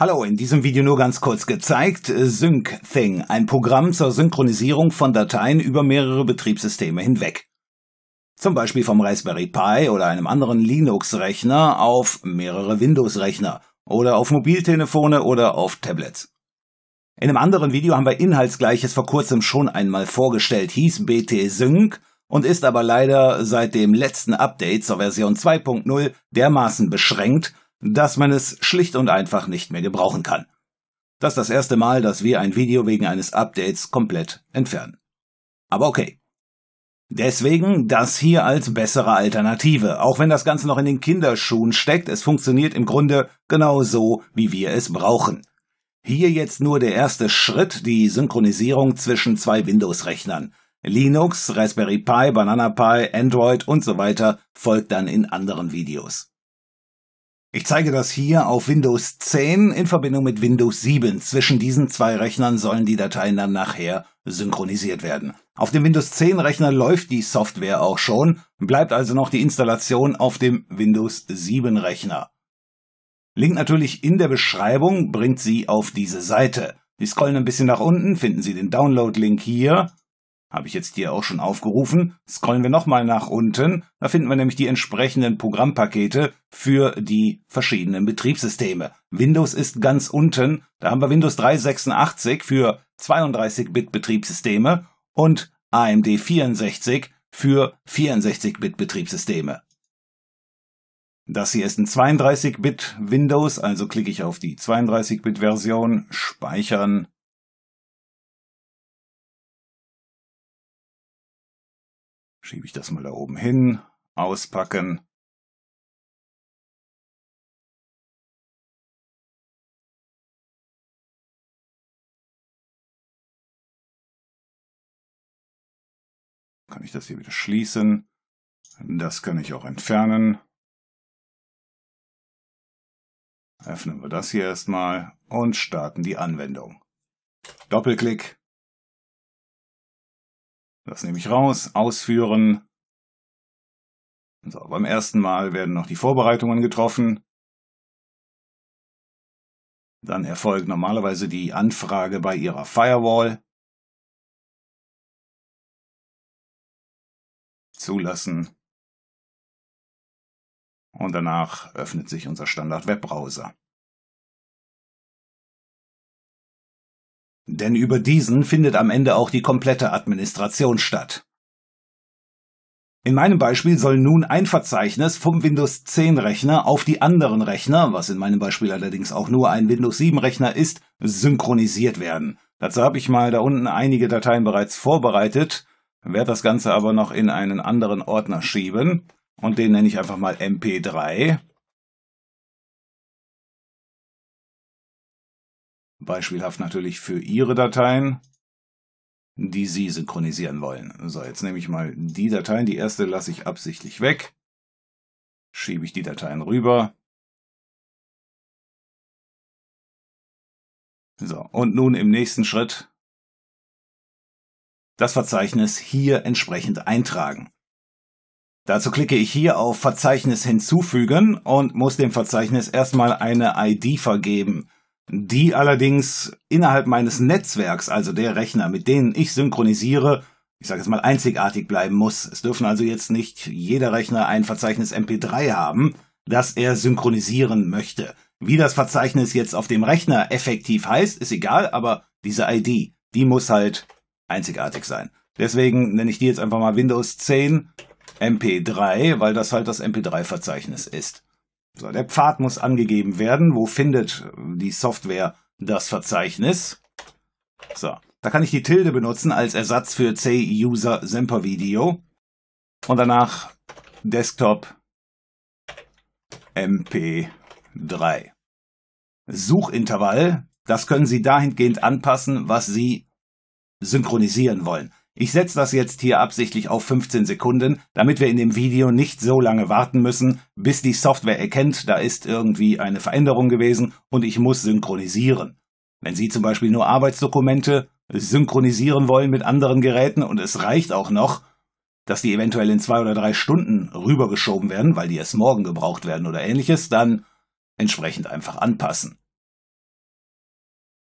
Hallo, in diesem Video nur ganz kurz gezeigt äh, SyncThing, ein Programm zur Synchronisierung von Dateien über mehrere Betriebssysteme hinweg. Zum Beispiel vom Raspberry Pi oder einem anderen Linux-Rechner auf mehrere Windows-Rechner oder auf Mobiltelefone oder auf Tablets. In einem anderen Video haben wir Inhaltsgleiches vor kurzem schon einmal vorgestellt, hieß BT Sync und ist aber leider seit dem letzten Update zur Version 2.0 dermaßen beschränkt, dass man es schlicht und einfach nicht mehr gebrauchen kann. Das ist das erste Mal, dass wir ein Video wegen eines Updates komplett entfernen. Aber okay. Deswegen das hier als bessere Alternative, auch wenn das Ganze noch in den Kinderschuhen steckt, es funktioniert im Grunde genau so, wie wir es brauchen. Hier jetzt nur der erste Schritt, die Synchronisierung zwischen zwei Windows-Rechnern. Linux, Raspberry Pi, Banana Pi, Android und so weiter folgt dann in anderen Videos. Ich zeige das hier auf Windows 10 in Verbindung mit Windows 7. Zwischen diesen zwei Rechnern sollen die Dateien dann nachher synchronisiert werden. Auf dem Windows 10 Rechner läuft die Software auch schon, bleibt also noch die Installation auf dem Windows 7 Rechner. Link natürlich in der Beschreibung bringt Sie auf diese Seite. Sie scrollen ein bisschen nach unten, finden Sie den Download-Link hier habe ich jetzt hier auch schon aufgerufen. Scrollen wir nochmal nach unten. Da finden wir nämlich die entsprechenden Programmpakete für die verschiedenen Betriebssysteme. Windows ist ganz unten. Da haben wir Windows 386 für 32-Bit Betriebssysteme und AMD 64 für 64-Bit Betriebssysteme. Das hier ist ein 32-Bit Windows, also klicke ich auf die 32-Bit Version, speichern Schiebe ich das mal da oben hin, auspacken. Kann ich das hier wieder schließen. Das kann ich auch entfernen. Öffnen wir das hier erstmal und starten die Anwendung. Doppelklick das nehme ich raus, ausführen. So, beim ersten Mal werden noch die Vorbereitungen getroffen. Dann erfolgt normalerweise die Anfrage bei Ihrer Firewall. Zulassen. Und danach öffnet sich unser Standard-Webbrowser. denn über diesen findet am Ende auch die komplette Administration statt. In meinem Beispiel soll nun ein Verzeichnis vom Windows 10 Rechner auf die anderen Rechner, was in meinem Beispiel allerdings auch nur ein Windows 7 Rechner ist, synchronisiert werden. Dazu habe ich mal da unten einige Dateien bereits vorbereitet, werde das Ganze aber noch in einen anderen Ordner schieben und den nenne ich einfach mal MP3 beispielhaft natürlich für Ihre Dateien, die Sie synchronisieren wollen. So, jetzt nehme ich mal die Dateien. Die erste lasse ich absichtlich weg. Schiebe ich die Dateien rüber. So, und nun im nächsten Schritt das Verzeichnis hier entsprechend eintragen. Dazu klicke ich hier auf Verzeichnis hinzufügen und muss dem Verzeichnis erstmal eine ID vergeben die allerdings innerhalb meines Netzwerks, also der Rechner, mit denen ich synchronisiere, ich sage jetzt mal einzigartig bleiben muss. Es dürfen also jetzt nicht jeder Rechner ein Verzeichnis MP3 haben, das er synchronisieren möchte. Wie das Verzeichnis jetzt auf dem Rechner effektiv heißt, ist egal, aber diese ID, die muss halt einzigartig sein. Deswegen nenne ich die jetzt einfach mal Windows 10 MP3, weil das halt das MP3-Verzeichnis ist. So, der Pfad muss angegeben werden. Wo findet die Software das Verzeichnis? So, da kann ich die Tilde benutzen als Ersatz für C-User Semper Video. Und danach Desktop MP3. Suchintervall, das können Sie dahingehend anpassen, was Sie synchronisieren wollen. Ich setze das jetzt hier absichtlich auf 15 Sekunden, damit wir in dem Video nicht so lange warten müssen, bis die Software erkennt, da ist irgendwie eine Veränderung gewesen und ich muss synchronisieren. Wenn Sie zum Beispiel nur Arbeitsdokumente synchronisieren wollen mit anderen Geräten und es reicht auch noch, dass die eventuell in zwei oder drei Stunden rübergeschoben werden, weil die erst morgen gebraucht werden oder ähnliches, dann entsprechend einfach anpassen.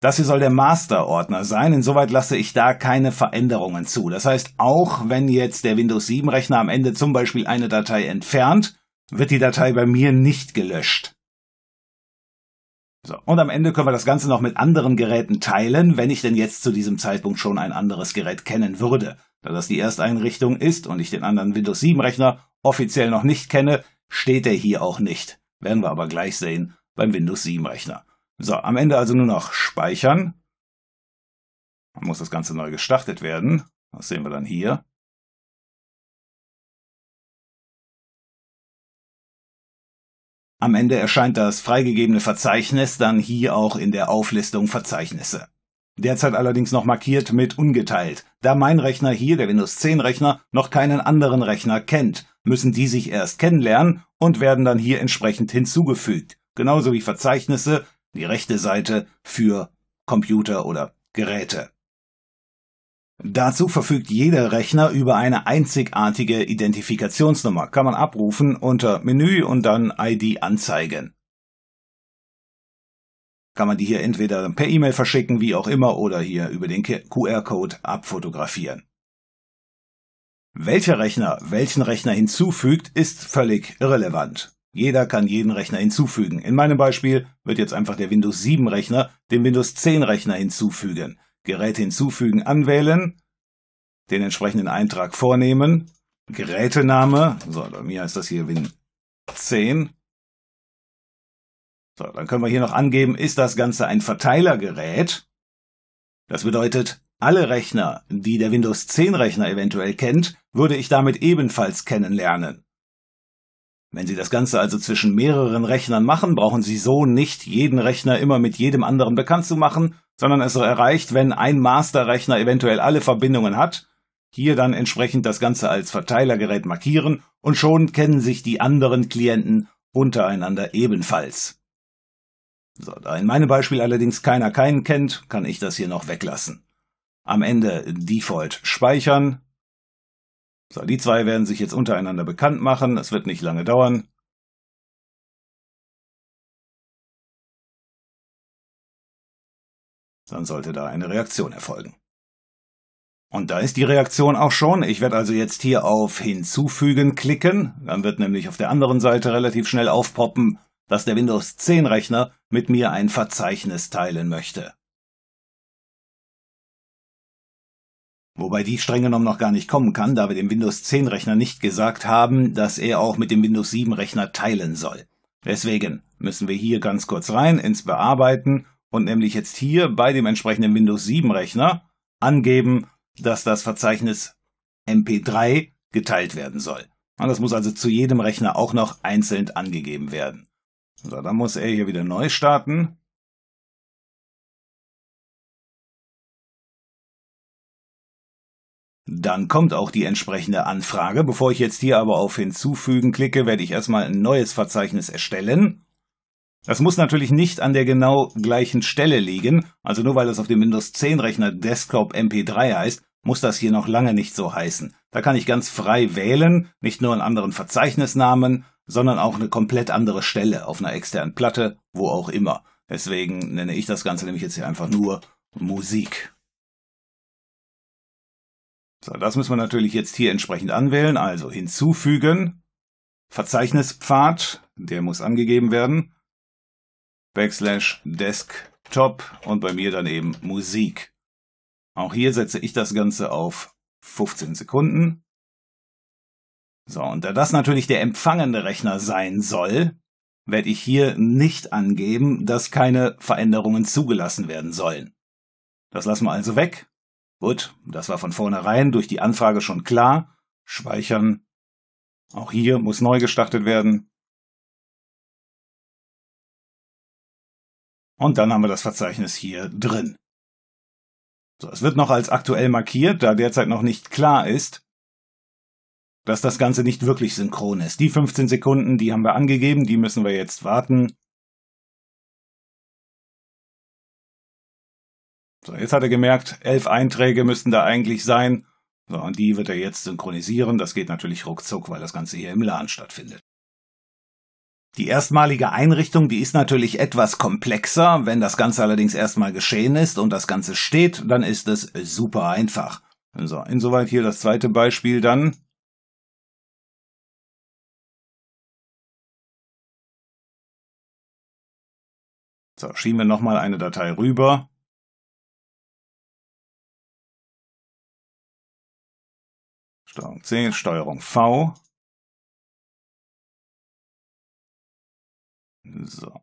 Das hier soll der Master-Ordner sein. Insoweit lasse ich da keine Veränderungen zu. Das heißt, auch wenn jetzt der Windows 7 Rechner am Ende zum Beispiel eine Datei entfernt, wird die Datei bei mir nicht gelöscht. So, und am Ende können wir das Ganze noch mit anderen Geräten teilen, wenn ich denn jetzt zu diesem Zeitpunkt schon ein anderes Gerät kennen würde. Da das die Ersteinrichtung ist und ich den anderen Windows 7 Rechner offiziell noch nicht kenne, steht er hier auch nicht. Werden wir aber gleich sehen beim Windows 7 Rechner. So, am Ende also nur noch speichern. Dann muss das Ganze neu gestartet werden. Das sehen wir dann hier. Am Ende erscheint das freigegebene Verzeichnis dann hier auch in der Auflistung Verzeichnisse. Derzeit allerdings noch markiert mit ungeteilt. Da mein Rechner hier, der Windows 10 Rechner, noch keinen anderen Rechner kennt, müssen die sich erst kennenlernen und werden dann hier entsprechend hinzugefügt. Genauso wie Verzeichnisse, die rechte Seite für Computer oder Geräte. Dazu verfügt jeder Rechner über eine einzigartige Identifikationsnummer, kann man abrufen unter Menü und dann ID anzeigen. Kann man die hier entweder per E-Mail verschicken, wie auch immer, oder hier über den QR-Code abfotografieren. Welcher Rechner welchen Rechner hinzufügt, ist völlig irrelevant. Jeder kann jeden Rechner hinzufügen. In meinem Beispiel wird jetzt einfach der Windows 7 Rechner dem Windows 10 Rechner hinzufügen. Gerät hinzufügen anwählen, den entsprechenden Eintrag vornehmen, Gerätename, so, bei mir heißt das hier Win 10. So, dann können wir hier noch angeben, ist das Ganze ein Verteilergerät? Das bedeutet, alle Rechner, die der Windows 10 Rechner eventuell kennt, würde ich damit ebenfalls kennenlernen. Wenn Sie das Ganze also zwischen mehreren Rechnern machen, brauchen Sie so nicht jeden Rechner immer mit jedem anderen bekannt zu machen, sondern es erreicht, wenn ein Masterrechner eventuell alle Verbindungen hat, hier dann entsprechend das Ganze als Verteilergerät markieren und schon kennen sich die anderen Klienten untereinander ebenfalls. So, da in meinem Beispiel allerdings keiner keinen kennt, kann ich das hier noch weglassen. Am Ende Default speichern, so, die zwei werden sich jetzt untereinander bekannt machen. Es wird nicht lange dauern. Dann sollte da eine Reaktion erfolgen. Und da ist die Reaktion auch schon. Ich werde also jetzt hier auf Hinzufügen klicken. Dann wird nämlich auf der anderen Seite relativ schnell aufpoppen, dass der Windows 10 Rechner mit mir ein Verzeichnis teilen möchte. Wobei die streng genommen noch gar nicht kommen kann, da wir dem Windows 10 Rechner nicht gesagt haben, dass er auch mit dem Windows 7 Rechner teilen soll. Deswegen müssen wir hier ganz kurz rein ins Bearbeiten und nämlich jetzt hier bei dem entsprechenden Windows 7 Rechner angeben, dass das Verzeichnis MP3 geteilt werden soll. Und das muss also zu jedem Rechner auch noch einzeln angegeben werden. So, dann muss er hier wieder neu starten. Dann kommt auch die entsprechende Anfrage. Bevor ich jetzt hier aber auf Hinzufügen klicke, werde ich erstmal ein neues Verzeichnis erstellen. Das muss natürlich nicht an der genau gleichen Stelle liegen. Also nur weil das auf dem Windows 10 Rechner Desktop MP3 heißt, muss das hier noch lange nicht so heißen. Da kann ich ganz frei wählen, nicht nur einen anderen Verzeichnisnamen, sondern auch eine komplett andere Stelle auf einer externen Platte, wo auch immer. Deswegen nenne ich das Ganze nämlich jetzt hier einfach nur Musik. So, das müssen wir natürlich jetzt hier entsprechend anwählen. Also hinzufügen. Verzeichnispfad, der muss angegeben werden. Backslash Desktop und bei mir dann eben Musik. Auch hier setze ich das Ganze auf 15 Sekunden. So, und da das natürlich der empfangende Rechner sein soll, werde ich hier nicht angeben, dass keine Veränderungen zugelassen werden sollen. Das lassen wir also weg Gut, das war von vornherein durch die Anfrage schon klar. Speichern. Auch hier muss neu gestartet werden. Und dann haben wir das Verzeichnis hier drin. So, es wird noch als aktuell markiert, da derzeit noch nicht klar ist, dass das Ganze nicht wirklich synchron ist. Die 15 Sekunden, die haben wir angegeben, die müssen wir jetzt warten. So, jetzt hat er gemerkt, elf Einträge müssten da eigentlich sein. So, und die wird er jetzt synchronisieren. Das geht natürlich ruckzuck, weil das Ganze hier im LAN stattfindet. Die erstmalige Einrichtung, die ist natürlich etwas komplexer. Wenn das Ganze allerdings erstmal geschehen ist und das Ganze steht, dann ist es super einfach. So, insoweit hier das zweite Beispiel dann. So, schieben wir nochmal eine Datei rüber. Steuerung C, Steuerung V. So.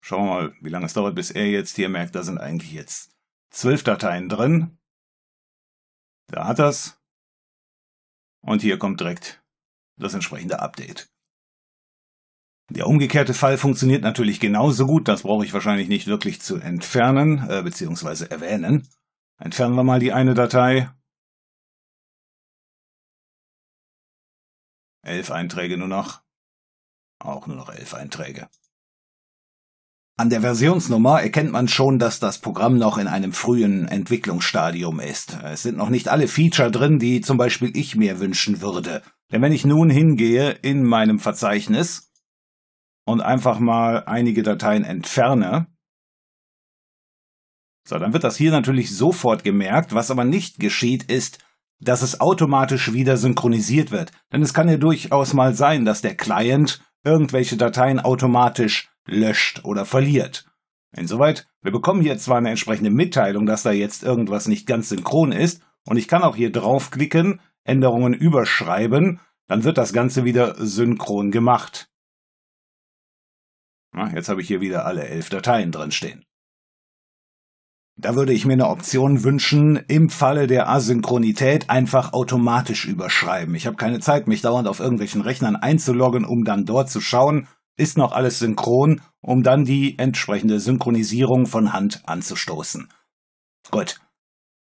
Schauen wir mal, wie lange es dauert, bis er jetzt hier merkt, da sind eigentlich jetzt zwölf Dateien drin. Da hat das. Und hier kommt direkt das entsprechende Update. Der umgekehrte Fall funktioniert natürlich genauso gut, das brauche ich wahrscheinlich nicht wirklich zu entfernen äh, beziehungsweise erwähnen. Entfernen wir mal die eine Datei Elf Einträge nur noch. Auch nur noch elf Einträge. An der Versionsnummer erkennt man schon, dass das Programm noch in einem frühen Entwicklungsstadium ist. Es sind noch nicht alle Feature drin, die zum Beispiel ich mir wünschen würde. Denn wenn ich nun hingehe in meinem Verzeichnis und einfach mal einige Dateien entferne, so, dann wird das hier natürlich sofort gemerkt. Was aber nicht geschieht, ist, dass es automatisch wieder synchronisiert wird. Denn es kann ja durchaus mal sein, dass der Client irgendwelche Dateien automatisch löscht oder verliert. Insoweit, wir bekommen hier zwar eine entsprechende Mitteilung, dass da jetzt irgendwas nicht ganz synchron ist, und ich kann auch hier draufklicken, Änderungen überschreiben, dann wird das Ganze wieder synchron gemacht. Na, jetzt habe ich hier wieder alle elf Dateien drin stehen. Da würde ich mir eine Option wünschen, im Falle der Asynchronität einfach automatisch überschreiben. Ich habe keine Zeit, mich dauernd auf irgendwelchen Rechnern einzuloggen, um dann dort zu schauen, ist noch alles synchron, um dann die entsprechende Synchronisierung von Hand anzustoßen. Gut.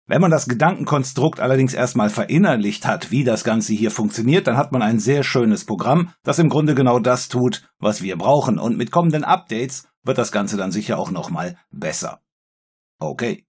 Wenn man das Gedankenkonstrukt allerdings erstmal verinnerlicht hat, wie das Ganze hier funktioniert, dann hat man ein sehr schönes Programm, das im Grunde genau das tut, was wir brauchen. Und mit kommenden Updates wird das Ganze dann sicher auch nochmal besser. Okay.